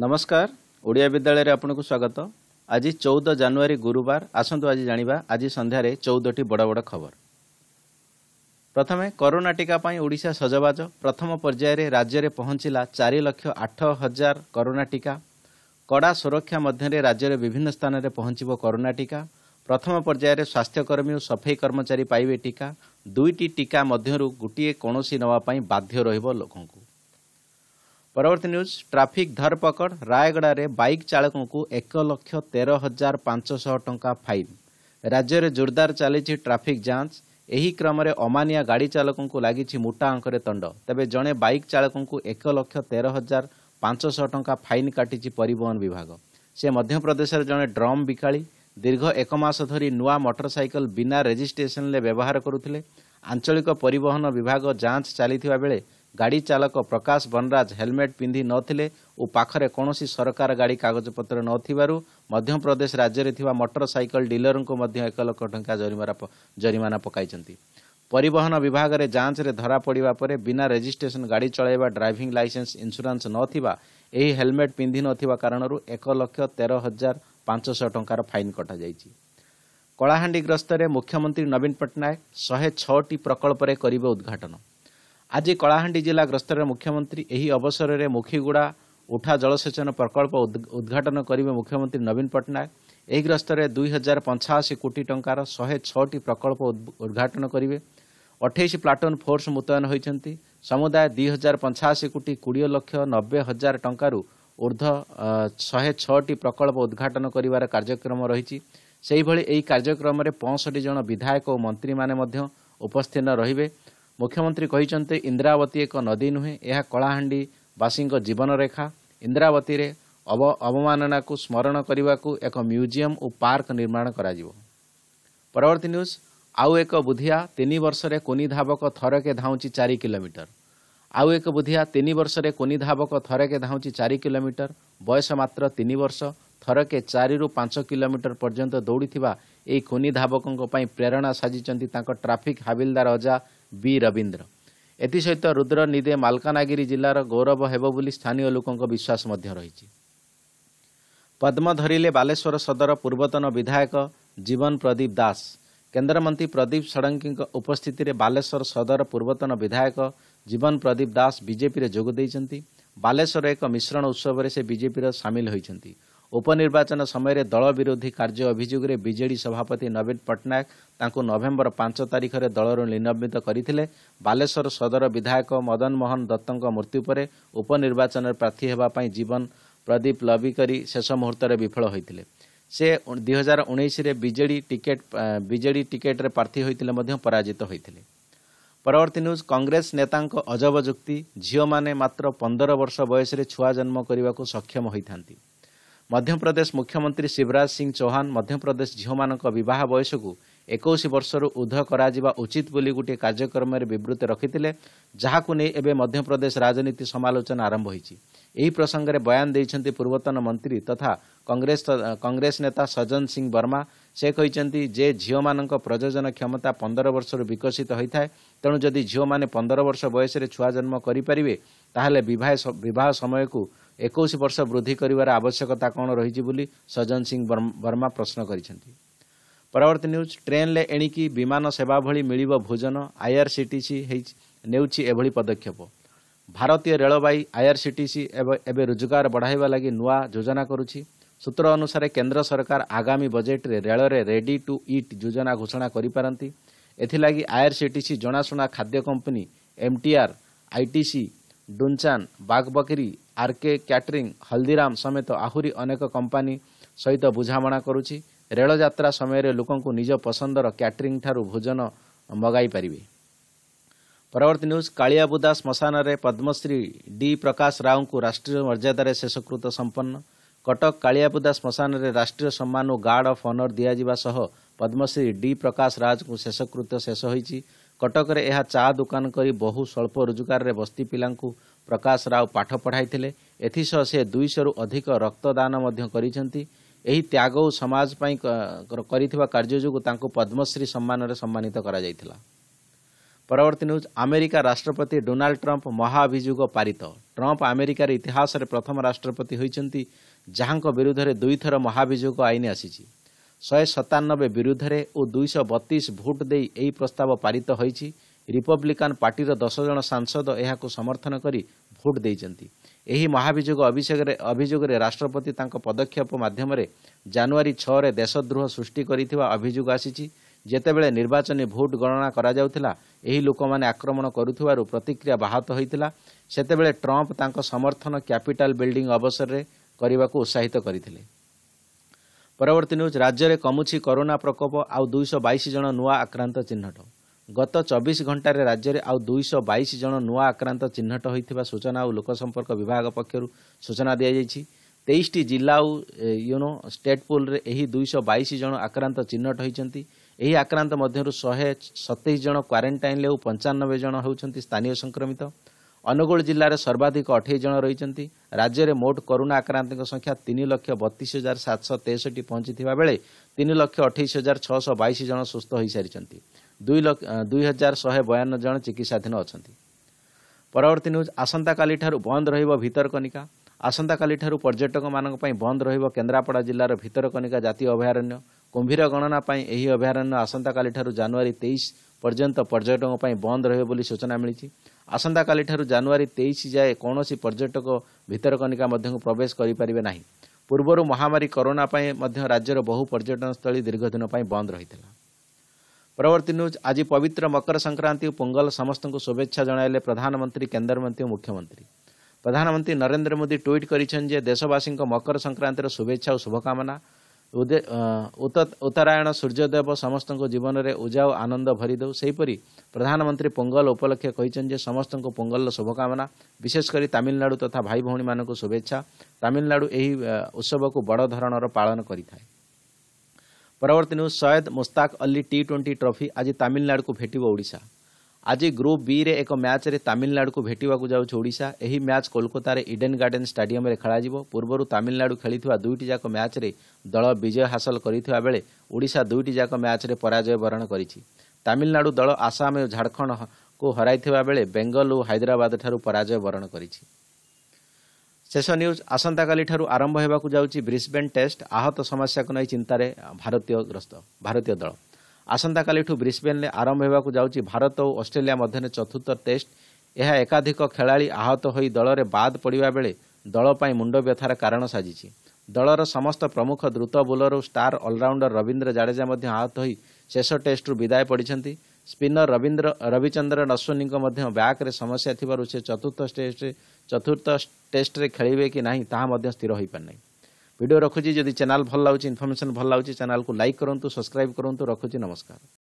ନମସ୍କାର ଓଡ଼ିଆ ବିଦ୍ୟାଳୟରେ ଆପଣଙ୍କୁ ସ୍ୱାଗତ ଆଜି ଚଉଦ ଜାନୁଆରୀ ଗୁରୁବାର ଆସନ୍ତୁ ଆଜି ଜାଣିବା ଆଜି ସନ୍ଧ୍ୟାରେ ଚଉଦଟି ବଡ଼ ବଡ଼ ଖବର ପ୍ରଥମେ କରୋନା ଟିକା ପାଇଁ ଓଡ଼ିଶା ସଜବାଜ ପ୍ରଥମ ପର୍ଯ୍ୟାୟରେ ରାଜ୍ୟରେ ପହଞ୍ଚିଲା ଚାରି ଲକ୍ଷ ଆଠ ହଜାର କରୋନା ଟିକା କଡ଼ା ସୁରକ୍ଷା ମଧ୍ୟରେ ରାଜ୍ୟରେ ବିଭିନ୍ନ ସ୍ଥାନରେ ପହଞ୍ଚିବ କରୋନା ଟିକା ପ୍ରଥମ ପର୍ଯ୍ୟାୟରେ ସ୍ୱାସ୍ଥ୍ୟକର୍ମୀ ଓ ସଫେଇ କର୍ମଚାରୀ ପାଇବେ ଟିକା ଦୁଇଟି ଟିକା ମଧ୍ୟରୁ ଗୋଟିଏ କୌଣସି ନେବା ପାଇଁ ବାଧ୍ୟ ରହିବ ଲୋକଙ୍କୁ ପରବର୍ତ୍ତୀ ନ୍ୟୁଜ୍ ଟ୍ରାଫିକ୍ ଧରପକଡ଼ ରାୟଗଡ଼ାରେ ବାଇକ୍ ଚାଳକଙ୍କୁ ଏକ ଲକ୍ଷ ତେର ହଜାର ପାଞ୍ଚଶହ ଟଙ୍କା ଫାଇନ୍ ରାଜ୍ୟରେ ଜୋରଦାର ଚାଲିଛି ଟ୍ରାଫିକ୍ ଯାଞ୍ଚ ଏହି କ୍ରମରେ ଅମାନିଆ ଗାଡ଼ି ଚାଳକଙ୍କୁ ଲାଗିଛି ମୋଟା ଅଙ୍କରେ ତଣ୍ଡ ତେବେ ଜଣେ ବାଇକ୍ ଚାଳକଙ୍କୁ ଏକ ଲକ୍ଷ ତେର ହଜାର ପାଞ୍ଚଶହ ଟଙ୍କା ଫାଇନ୍ କାଟିଛି ପରିବହନ ବିଭାଗ ସେ ମଧ୍ୟପ୍ରଦେଶରେ ଜଣେ ଡ୍ରମ୍ ବିକାଳି ଦୀର୍ଘ ଏକ ମାସ ଧରି ନୂଆ ମଟରସାଇକେଲ ବିନା ରେଜିଷ୍ଟ୍ରେସନରେ ବ୍ୟବହାର କରୁଥିଲେ ଆଞ୍ଚଳିକ ପରିବହନ ବିଭାଗ ଯାଞ୍ଚ ଚାଲିଥିବା ବେଳେ ଗାଡ଼ି ଚାଳକ ପ୍ରକାଶ ବନରାଜ ହେଲମେଟ୍ ପିନ୍ଧି ନଥିଲେ ଓ ପାଖରେ କୌଣସି ସରକାର ଗାଡ଼ି କାଗଜପତ୍ର ନଥିବାରୁ ମଧ୍ୟପ୍ରଦେଶ ରାଜ୍ୟରେ ଥିବା ମଟର ସାଇକେଲ ଡିଲରଙ୍କୁ ମଧ୍ୟ ଏକ ଲକ୍ଷ ଟଙ୍କା ଜରିମାନା ପକାଇଛନ୍ତି ପରିବହନ ବିଭାଗରେ ଯାଞ୍ଚରେ ଧରାପଡ଼ିବା ପରେ ବିନା ରେଜିଷ୍ଟ୍ରେସନ ଗାଡ଼ି ଚଳାଇବା ଡ୍ରାଇଭିଂ ଲାଇସେନ୍ସ ଇନ୍ସୁରାନ୍ସ ନଥିବା ଏହି ହେଲମେଟ୍ ପିନ୍ଧି ନଥିବା କାରଣରୁ ଏକ ଲକ୍ଷ ତେର ହଜାର ପାଞ୍ଚଶହ ଟଙ୍କାର ଫାଇନ୍ କଟାଯାଇଛି କଳାହାଣ୍ଡି ଗସ୍ତରେ ମୁଖ୍ୟମନ୍ତ୍ରୀ ନବୀନ ପଟ୍ଟନାୟକ ଶହେ ଛଅଟି ପ୍ରକଳ୍ପରେ କରିବେ ଉଦ୍ଘାଟନ ଆଜି କଳାହାଣ୍ଡି ଜିଲ୍ଲା ଗ୍ରସ୍ତରେ ମୁଖ୍ୟମନ୍ତ୍ରୀ ଏହି ଅବସରରେ ମୁଖିଗୁଡ଼ା ଉଠା ଜଳସେଚନ ପ୍ରକଳ୍ପ ଉଦ୍ଘାଟନ କରିବେ ମୁଖ୍ୟମନ୍ତ୍ରୀ ନବୀନ ପଟ୍ଟନାୟକ ଏହି ଗ୍ରସ୍ତରେ ଦୁଇ ହଜାର ପଞ୍ଚାଅଶୀ କୋଟି ଟଙ୍କାର ଶହେ ଛଅଟି ପ୍ରକଳ୍ପ ଉଦ୍ଘାଟନ କରିବେ ଅଠେଇଶ ପ୍ଲାଟୁନ୍ ଫୋର୍ସ ମୁତୟନ ହୋଇଛନ୍ତି ସମୁଦାୟ ଦୁଇ ହଜାର ପଞ୍ଚାଅଶୀ କୋଟି କୋଡ଼ିଏ ଲକ୍ଷ ନବେ ହଜାର ଟଙ୍କାରୁ ଉର୍ଦ୍ଧ୍ୱ ଶହେ ଛଅଟି ପ୍ରକଳ୍ପ ଉଦ୍ଘାଟନ କରିବାର କାର୍ଯ୍ୟକ୍ରମ ରହିଛି ସେହିଭଳି ଏହି କାର୍ଯ୍ୟକ୍ରମରେ ପଞ୍ଚଷଠି ଜଣ ବିଧାୟକ ଓ ମନ୍ତ୍ରୀମାନେ ମଧ୍ୟ ଉପସ୍ଥିତ ରହିବେ ମୁଖ୍ୟମନ୍ତ୍ରୀ କହିଛନ୍ତି ଇନ୍ଦ୍ରାବତୀ ଏକ ନଦୀ ନୁହେଁ ଏହା କଳାହାଣ୍ଡିବାସୀଙ୍କ ଜୀବନରେଖା ଇନ୍ଦ୍ରାବତୀରେ ଅବମାନନାକୁ ସ୍ମରଣ କରିବାକୁ ଏକ ମ୍ୟୁଜିୟମ୍ ଓ ପାର୍କ ନିର୍ମାଣ କରାଯିବ ପରବର୍ତ୍ତୀ ନ୍ୟୁଜ୍ ଆଉ ଏକ ବୁଧିଆ ତିନି ବର୍ଷରେ କୁନି ଧାବକ ଥରକେ ଧାଉଁଛି ଚାରି କିଲୋମିଟର ଆଉ ଏକ ବୁଧିଆ ତିନି ବର୍ଷରେ କୁନି ଧାବକ ଥରକେ ଧାଉଁଛି ଚାରି କିଲୋମିଟର ବୟସ ମାତ୍ର ତିନି ବର୍ଷ ଥରକେ ଚାରିରୁ ପାଞ୍ଚ କିଲୋମିଟର ପର୍ଯ୍ୟନ୍ତ ଦୌଡ଼ିଥିବା ଏହି କୁନି ଧାବକଙ୍କ ପାଇଁ ପ୍ରେରଣା ସାଜିଛନ୍ତି ତାଙ୍କ ଟ୍ରାଫିକ୍ ହାବିଲଦାର ଅଜା ବି ରବୀନ୍ଦ୍ର ଏଥିସହିତ ରୁଦ୍ର ନିଦେ ମାଲକାନଗିରି ଜିଲ୍ଲାର ଗୌରବ ହେବ ବୋଲି ସ୍ଥାନୀୟ ଲୋକଙ୍କ ବିଶ୍ୱାସ ମଧ୍ୟ ରହିଛି ପଦ୍ମ ଧରିଲେ ବାଲେଶ୍ୱର ସଦର ପୂର୍ବତନ ବିଧାୟକ ଜୀବନ ପ୍ରଦୀପ ଦାସ କେନ୍ଦ୍ରମନ୍ତ୍ରୀ ପ୍ରଦୀପ ଷଡ଼ଙ୍ଗୀଙ୍କ ଉପସ୍ଥିତିରେ ବାଲେଶ୍ୱର ସଦର ପୂର୍ବତନ ବିଧାୟକ ଜୀବନ ପ୍ରଦୀପ ଦାସ ବିଜେପିରେ ଯୋଗ ଦେଇଛନ୍ତି ବାଲେଶ୍ୱର ଏକ ମିଶ୍ରଣ ଉତ୍ସବରେ ସେ ବିଜେପିର ସାମିଲ ହୋଇଛନ୍ତି ଉପନିର୍ବାଚନ ସମୟରେ ଦଳ ବିରୋଧୀ କାର୍ଯ୍ୟ ଅଭିଯୋଗରେ ବିଜେଡି ସଭାପତି ନବୀନ ପଟ୍ଟନାୟକ ତାଙ୍କୁ ନଭେମ୍ବର ପାଞ୍ଚ ତାରିଖରେ ଦଳରୁ ନିଲମ୍ବିତ କରିଥିଲେ ବାଲେଶ୍ୱର ସଦର ବିଧାୟକ ମଦନ ମୋହନ ଦତ୍ତଙ୍କ ମୃତ୍ୟୁ ପରେ ଉପନିର୍ବାଚନରେ ପ୍ରାର୍ଥୀ ହେବା ପାଇଁ ଜୀବନ ପ୍ରଦୀପ ଲବି କରି ଶେଷ ମୁହୂର୍ତ୍ତରେ ବିଫଳ ହୋଇଥିଲେ ସେ ଦୁଇହଜାର ଉଣେଇଶରେ ବିଜେଡି ଟିକେଟ ବିଜେଡି ଟିକେଟରେ ପ୍ରାର୍ଥୀ ହୋଇଥିଲେ ମଧ୍ୟ ପରାଜିତ ହୋଇଥିଲେ ପରବର୍ତ୍ତୀ ନ୍ୟୁଜ୍ କଂଗ୍ରେସ ନେତାଙ୍କ ଅଜବ ଯୁକ୍ତି ଝିଅମାନେ ମାତ୍ର ପନ୍ଦର ବର୍ଷ ବୟସରେ ଛୁଆ ଜନ୍ମ କରିବାକୁ ସକ୍ଷମ ହୋଇଥାନ୍ତି ମଧ୍ୟପ୍ରଦେଶ ମୁଖ୍ୟମନ୍ତ୍ରୀ ଶିବରାଜ ସିଂ ଚୌହାନ ମଧ୍ୟପ୍ରଦେଶ ଝିଅମାନଙ୍କ ବିବାହ ବୟସକୁ ଏକୋଇଶ ବର୍ଷରୁ ଉର୍ଦ୍ଧ କରାଯିବା ଉଚିତ ବୋଲି ଗୋଟିଏ କାର୍ଯ୍ୟକ୍ରମରେ ବିବୃତ୍ତି ରଖିଥିଲେ ଯାହାକୁ ନେଇ ଏବେ ମଧ୍ୟପ୍ରଦେଶ ରାଜନୀତି ସମାଲୋଚନା ଆରମ୍ଭ ହୋଇଛି ଏହି ପ୍ରସଙ୍ଗରେ ବୟାନ ଦେଇଛନ୍ତି ପୂର୍ବତନ ମନ୍ତ୍ରୀ ତଥା କଂଗ୍ରେସ ନେତା ସଜନ ସିଂ ବର୍ମା ସେ କହିଛନ୍ତି ଯେ ଝିଅମାନଙ୍କ ପ୍ରଯୋଜନ କ୍ଷମତା ପନ୍ଦର ବର୍ଷରୁ ବିକଶିତ ହୋଇଥାଏ ତେଣୁ ଯଦି ଝିଅମାନେ ପନ୍ଦର ବର୍ଷ ବୟସରେ ଛୁଆ ଜନ୍ମ କରିପାରିବେ ତାହେଲେ ବିବାହ ସମୟକୁ ଏକୋଇଶ ବର୍ଷ ବୃଦ୍ଧି କରିବାର ଆବଶ୍ୟକତା କ'ଣ ରହିଛି ବୋଲି ସଜନ ସିଂ ବର୍ମା ପ୍ରଶ୍ନ କରିଛନ୍ତି ପରବର୍ତ୍ତୀ ନ୍ୟୁଜ୍ ଟ୍ରେନ୍ରେ ଏଣିକି ବିମାନ ସେବା ଭଳି ମିଳିବ ଭୋଜନ ଆଇଆର୍ସିଟିସି ହେଇଛି ନେଉଛି ଏଭଳି ପଦକ୍ଷେପ ଭାରତୀୟ ରେଳବାଇ ଆଇଆର୍ସିଟିସି ଏବେ ରୋଜଗାର ବଢ଼ାଇବା ଲାଗି ନୂଆ ଯୋଜନା କରୁଛି ସୂତ୍ର ଅନୁସାରେ କେନ୍ଦ୍ର ସରକାର ଆଗାମୀ ବଜେଟ୍ରେ ରେଳରେ ରେଡି ଟୁ ଇଟ୍ ଯୋଜନା ଘୋଷଣା କରିପାରନ୍ତି ଏଥିଲାଗି ଆଇଆର୍ସିଟିସି ଜଣାଶୁଣା ଖାଦ୍ୟ କମ୍ପାନୀ ଏମ୍ଟିଆର୍ ଆଇଟିସି ଡୁଞ୍ଚାନ୍ ବାଗବକରି ଆର୍କେ କ୍ୟାଟରିଂ ହଳଦୀରାମ ସମେତ ଆହୁରି ଅନେକ କମ୍ପାନୀ ସହିତ ବୁଝାମଣା କରୁଛି ରେଳଯାତ୍ରା ସମୟରେ ଲୋକଙ୍କୁ ନିଜ ପସନ୍ଦର କ୍ୟାଟ୍ରିଂଠାରୁ ଭୋଜନ ମଗାଇ ପାରିବେ ପରବର୍ତ୍ତୀ ନ୍ୟୁଜ୍ କାଳିଆବୁଦା ଶ୍ମଶାନରେ ପଦ୍ମଶ୍ରୀ ଡି ପ୍ରକାଶ ରାଓଙ୍କୁ ରାଷ୍ଟ୍ରୀୟ ମର୍ଯ୍ୟାଦାରେ ଶେଷକୃତ ସମ୍ପନ୍ନ କଟକ କାଳିଆବୁଦା ଶ୍ମଶାନରେ ରାଷ୍ଟ୍ରୀୟ ସମ୍ମାନ ଓ ଗାର୍ଡ଼ ଅଫ୍ ଅନର୍ ଦିଆଯିବା ସହ ପଦ୍ମଶ୍ରୀ ଡି ପ୍ରକାଶ ରାଜଙ୍କୁ ଶେଷକୃତ ଶେଷ ହୋଇଛି କଟକରେ ଏହା ଚା ଦୋକାନ କରି ବହୁ ସ୍ୱଳ୍ପ ରୋଜଗାରରେ ବସ୍ତି ପିଲାଙ୍କୁ ପ୍ରକାଶ ରାଓ ପାଠ ପଢ଼ାଇଥିଲେ ଏଥିସହ ସେ ଦୁଇଶହରୁ ଅଧିକ ରକ୍ତଦାନ ମଧ୍ୟ କରିଛନ୍ତି ଏହି ତ୍ୟାଗ ଓ ସମାଜ ପାଇଁ କରିଥିବା କାର୍ଯ୍ୟ ଯୋଗୁଁ ତାଙ୍କୁ ପଦ୍ମଶ୍ରୀ ସମ୍ମାନରେ ସମ୍ମାନିତ କରାଯାଇଥିଲା ପରବର୍ତ୍ତୀ ନ୍ୟୁଜ୍ ଆମେରିକା ରାଷ୍ଟ୍ରପତି ଡୋନାଲ୍ଡ ଟ୍ରମ୍ପ ମହାଭିଯୋଗ ପାରିତ ଟ୍ରମ୍ପ ଆମେରିକାର ଇତିହାସରେ ପ୍ରଥମ ରାଷ୍ଟ୍ରପତି ହୋଇଛନ୍ତି ଯାହାଙ୍କ ବିରୁଦ୍ଧରେ ଦୁଇଥର ମହାଭିଯୋଗ ଆଇନ ଆସିଛି ଶହେ ସତାନବେ ବିରୁଦ୍ଧରେ ଓ ଦୁଇଶହ ବତିଶ ଭୋଟ୍ ଦେଇ ଏହି ପ୍ରସ୍ତାବ ପାରିତ ହୋଇଛି ରିପବ୍ଲିକାନ୍ ପାର୍ଟିର ଦଶ ଜଣ ସାଂସଦ ଏହାକୁ ସମର୍ଥନ କରି ଭୋଟ୍ ଦେଇଛନ୍ତି ଏହି ମହାଭିଯୋଗ ଅଭିଯୋଗରେ ଅଭିଯୋଗରେ ରାଷ୍ଟ୍ରପତି ତାଙ୍କ ପଦକ୍ଷେପ ମାଧ୍ୟମରେ ଜାନୁଆରୀ ଛଅରେ ଦେଶଦ୍ରୋହ ସୃଷ୍ଟି କରିଥିବା ଅଭିଯୋଗ ଆସିଛି ଯେତେବେଳେ ନିର୍ବାଚନୀ ଭୋଟ୍ ଗଣନା କରାଯାଉଥିଲା ଏହି ଲୋକମାନେ ଆକ୍ରମଣ କରୁଥିବାରୁ ପ୍ରତିକ୍ରିୟା ବାହତ ହୋଇଥିଲା ସେତେବେଳେ ଟ୍ରମ୍ପ୍ ତାଙ୍କ ସମର୍ଥନ କ୍ୟାପିଟାଲ୍ ବିଲ୍ଡିଂ ଅବସରରେ କରିବାକୁ ଉତ୍ସାହିତ କରିଥିଲେ ପରବର୍ତ୍ତୀ ନ୍ୟୁଜ୍ ରାଜ୍ୟରେ କମୁଛି କରୋନା ପ୍ରକୋପ ଆଉ ଦୁଇଶହ ବାଇଶ ଜଣ ନୂଆ ଆକ୍ରାନ୍ତ ଚିହ୍ନଟ ଗତ ଚବିଶ ଘଣ୍ଟାରେ ରାଜ୍ୟରେ ଆଉ ଦୁଇଶହ ବାଇଶ ଜଣ ନୂଆ ଆକ୍ରାନ୍ତ ଚିହ୍ନଟ ହୋଇଥିବା ସୂଚନା ଓ ଲୋକସମ୍ପର୍କ ବିଭାଗ ପକ୍ଷରୁ ସୂଚନା ଦିଆଯାଇଛି ତେଇଶଟି ଜିଲ୍ଲା ଓ ୟୁନୋ ଷ୍ଟେଟ୍ ପୁଲ୍ରେ ଏହି ଦୁଇଶହ ବାଇଶ ଜଣ ଆକ୍ରାନ୍ତ ଚିହ୍ନଟ ହୋଇଛନ୍ତି ଏହି ଆକ୍ରାନ୍ତ ମଧ୍ୟରୁ ଶହେ ସତେଇଶ ଜଣ କ୍ୱାରେଣ୍ଟାଇନ୍ରେ ଓ ପଞ୍ଚାନବେ ଜଣ ହେଉଛନ୍ତି ସ୍ଥାନୀୟ ସଂକ୍ରମିତ ଅନୁଗୁଳ ଜିଲ୍ଲାରେ ସର୍ବାଧିକ ଅଠେଇଶ ଜଣ ରହିଛନ୍ତି ରାଜ୍ୟରେ ମୋଟ କରୋନା ଆକ୍ରାନ୍ତଙ୍କ ସଂଖ୍ୟା ତିନି ଲକ୍ଷ ବତିଶ ହଜାର ସାତଶହ ତେଷଠି ପହଞ୍ଚିଥିବା ବେଳେ ତିନି ଲକ୍ଷ ଅଠେଇଶ ହଜାର ଛଅଶହ ବାଇଶ ଜଣ ସୁସ୍ଥ ହୋଇସାରିଛନ୍ତି ଦୁଇ ଦୁଇ ହଜାର ଶହେ ବୟାନବେ ଜଣ ଚିକିତ୍ସାଧୀନ ଅଛନ୍ତି ପରବର୍ତ୍ତୀ ନ୍ୟୁଜ୍ ଆସନ୍ତାକାଲିଠାରୁ ବନ୍ଦ ରହିବ ଭିତରକନିକା ଆସନ୍ତାକାଲିଠାରୁ ପର୍ଯ୍ୟଟକମାନଙ୍କ ପାଇଁ ବନ୍ଦ ରହିବ କେନ୍ଦ୍ରାପଡ଼ା ଜିଲ୍ଲାର ଭିତରକନିକା ଜାତୀୟ ଅଭୟାରଣ୍ୟ କୁମ୍ଭୀର ଗଣନା ପାଇଁ ଏହି ଅଭୟାରଣ୍ୟ ଆସନ୍ତାକାଲିଠାରୁ ଜାନୁଆରୀ ତେଇଶ ପର୍ଯ୍ୟନ୍ତ ପର୍ଯ୍ୟଟକଙ୍କ ପାଇଁ ବନ୍ଦ ରହିବ ବୋଲି ସୂଚନା ମିଳିଛି ଆସନ୍ତାକାଲିଠାରୁ ଜାନୁଆରୀ ତେଇଶ ଯାଏ କୌଣସି ପର୍ଯ୍ୟଟକ ଭିତରକନିକା ମଧ୍ୟକୁ ପ୍ରବେଶ କରିପାରିବେ ନାହିଁ ପୂର୍ବରୁ ମହାମାରୀ କରୋନା ପାଇଁ ମଧ୍ୟ ରାଜ୍ୟର ବହୁ ପର୍ଯ୍ୟଟନସ୍ଥଳୀ ଦୀର୍ଘଦିନ ପାଇଁ ବନ୍ଦ ରହିଥିଲା ପରବର୍ତ୍ତୀ ନ୍ୟୁଜ୍ ଆଜି ପବିତ୍ର ମକର ସଂକ୍ରାନ୍ତି ଓ ପୋଙ୍ଗଲ ସମସ୍ତଙ୍କୁ ଶୁଭେଚ୍ଛା ଜଣାଇଲେ ପ୍ରଧାନମନ୍ତ୍ରୀ କେନ୍ଦ୍ରମନ୍ତ୍ରୀ ଓ ମୁଖ୍ୟମନ୍ତ୍ରୀ ପ୍ରଧାନମନ୍ତ୍ରୀ ନରେନ୍ଦ୍ର ମୋଦି ଟ୍ୱିଟ୍ କରିଛନ୍ତି ଯେ ଦେଶବାସୀଙ୍କ ମକର ସଂକ୍ରାନ୍ତିର ଶୁଭେଚ୍ଛା ଓ ଶୁଭକାମନା ଉତ୍ତରାୟଣ ସୂର୍ଯ୍ୟଦେବ ସମସ୍ତଙ୍କ ଜୀବନରେ ଉଜା ଓ ଆନନ୍ଦ ଭରିଦେଉ ସେହିପରି ପ୍ରଧାନମନ୍ତ୍ରୀ ପୋଙ୍ଗଲ ଉପଲକ୍ଷେ କହିଛନ୍ତି ଯେ ସମସ୍ତଙ୍କୁ ପୋଙ୍ଗଲର ଶୁଭକାମନା ବିଶେଷ କରି ତାମିଲନାଡୁ ତଥା ଭାଇ ଭଉଣୀମାନଙ୍କୁ ଶୁଭେଚ୍ଛା ତାମିଲନାଡୁ ଏହି ଉତ୍ସବକୁ ବଡ଼ ଧରଣର ପାଳନ କରିଥାଏ ପରବର୍ତ୍ତୀ news Syed Mushtaq Ali T twenty trophy ଆଜି ତାମିଲନାଡୁକୁ ଭେଟିବ ଓଡ଼ିଶା ଆଜି ଗ୍ରୁପ୍ ବିରେ ଏକ ମ୍ୟାଚ୍ରେ ତାମିଲନାଡୁକୁ ଭେଟିବାକୁ ଯାଉଛି ଓଡ଼ିଶା ଏହି ମ୍ୟାଚ୍ କୋଲକାତାରେ ଇଡେନ୍ ଗାର୍ଡେନ୍ ଷ୍ଟାଡିୟମ୍ରେ ଖେଳାଯିବ ପୂର୍ବରୁ ତାମିଲନାଡୁ ଖେଳିଥିବା ଦୁଇଟିଯାକ ମ୍ୟାଚ୍ରେ ଦଳ ବିଜୟ ହାସଲ କରିଥିବା ବେଳେ ଓଡ଼ିଶା ଦୁଇଟିଯାକ ମ୍ୟାଚ୍ରେ ପରାଜୟ ବରଣ କରିଛି ତାମିଲନାଡୁ ଦଳ ଆସାମ ଓ ଝାଡ଼ଖଣ୍ଡକୁ ହରାଇଥିବା ବେଳେ ବେଙ୍ଗଲ ଓ ହାଇଦ୍ରାବାଦଠାରୁ ପରାଜୟ ବରଣ କରିଛି ଶେଷ ନ୍ୟୁଜ୍ ଆସନ୍ତାକାଲିଠାରୁ ଆରମ୍ଭ ହେବାକୁ ଯାଉଛି ବ୍ରିସବେନ୍ ଟେଷ୍ଟ ଆହତ ସମସ୍ୟାକୁ ନେଇ ଚିନ୍ତାରେ ଭାରତୀୟ ଗ୍ରସ୍ତ ଭାରତୀୟ ଦଳ ଆସନ୍ତାକାଲିଠୁ ବ୍ରିସ୍ବେନ୍ରେ ଆରମ୍ଭ ହେବାକୁ ଯାଉଛି ଭାରତ ଓ ଅଷ୍ଟ୍ରେଲିଆ ମଧ୍ୟରେ ଚତୁର୍ଥ ଟେଷ୍ଟ ଏହା ଏକାଧିକ ଖେଳାଳି ଆହତ ହୋଇ ଦଳରେ ବାଦ୍ ପଡ଼ିବା ବେଳେ ଦଳ ପାଇଁ ମୁଣ୍ଡବ୍ୟଥାର କାରଣ ସାଜିଛି ଦଳର ସମସ୍ତ ପ୍ରମୁଖ ଦ୍ରୁତ ବୋଲର ଓ ଷ୍ଟାର ଅଲରାଉଣ୍ଡର ରବୀନ୍ଦ୍ର ଜାଡେଜା ମଧ୍ୟ ଆହତ ହୋଇ ଶେଷ ଟେଷ୍ଟରୁ ବିଦାୟ ପଡ଼ିଛନ୍ତି ସ୍ପିନର ରବୀନ୍ଦ୍ର ରବିଚନ୍ଦ୍ରନ ଅଶ୍ୱିନୀଙ୍କ ମଧ୍ୟ ବ୍ୟାକ୍ରେ ସମସ୍ୟା ଥିବାରୁ ସେ ଚତୁର୍ଥ ଟେଷ୍ଟରେ ଚତୁର୍ଥ ଟେଷ୍ଟରେ ଖେଳିବେ କି ନାହିଁ ତାହା ମଧ୍ୟ ସ୍ଥିର ହୋଇପାରିନାହିଁ ভিডিও ରଖୁଛି ଯଦି ଚ୍ୟାନେଲ୍ ଭଲ ଲାଗୁଛି ଇନଫର୍ମେସନ୍ ଭଲ ଲାଗୁଛି ଚ୍ୟାନେଲ୍କୁ ଲାଇକ୍ କରନ୍ତୁ ସବସ୍କ୍ରାଇବ୍ କରନ୍ତୁ ରଖୁଛି ନମସ୍କାର